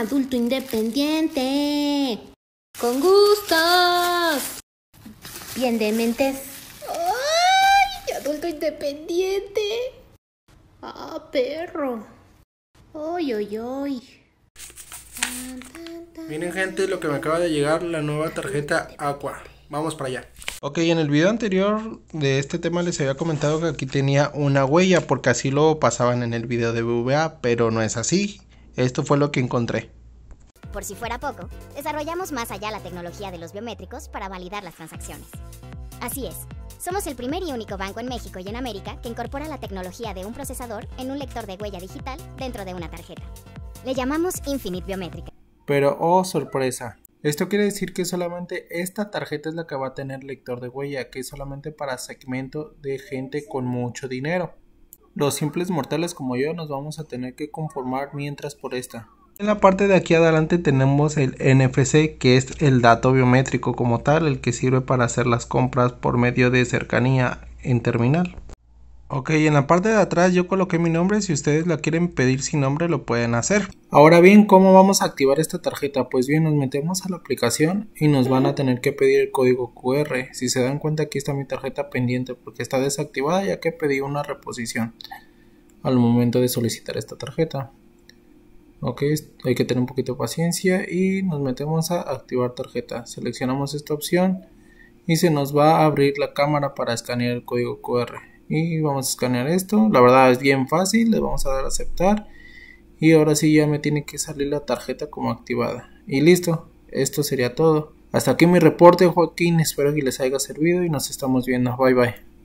adulto independiente. Con gustos. Bien dementes. ¡Ay! Adulto independiente. Ah, perro. ¡Oy, ay, ay! Miren gente, lo que me acaba de llegar, la nueva tarjeta Aqua. Vamos para allá. Ok, en el video anterior de este tema les había comentado que aquí tenía una huella porque así lo pasaban en el video de VBA, pero no es así. Esto fue lo que encontré. Por si fuera poco, desarrollamos más allá la tecnología de los biométricos para validar las transacciones. Así es, somos el primer y único banco en México y en América que incorpora la tecnología de un procesador en un lector de huella digital dentro de una tarjeta. Le llamamos Infinite Biométrica. Pero oh sorpresa, esto quiere decir que solamente esta tarjeta es la que va a tener lector de huella, que es solamente para segmento de gente con mucho dinero. Los simples mortales como yo nos vamos a tener que conformar mientras por esta. En la parte de aquí adelante tenemos el NFC que es el dato biométrico como tal, el que sirve para hacer las compras por medio de cercanía en terminal. Ok, en la parte de atrás yo coloqué mi nombre, si ustedes la quieren pedir sin nombre lo pueden hacer. Ahora bien, ¿cómo vamos a activar esta tarjeta? Pues bien, nos metemos a la aplicación y nos van a tener que pedir el código QR. Si se dan cuenta aquí está mi tarjeta pendiente porque está desactivada ya que pedí una reposición al momento de solicitar esta tarjeta. Ok, hay que tener un poquito de paciencia y nos metemos a activar tarjeta. Seleccionamos esta opción y se nos va a abrir la cámara para escanear el código QR y vamos a escanear esto la verdad es bien fácil le vamos a dar a aceptar y ahora sí ya me tiene que salir la tarjeta como activada y listo esto sería todo hasta aquí mi reporte Joaquín espero que les haya servido y nos estamos viendo bye bye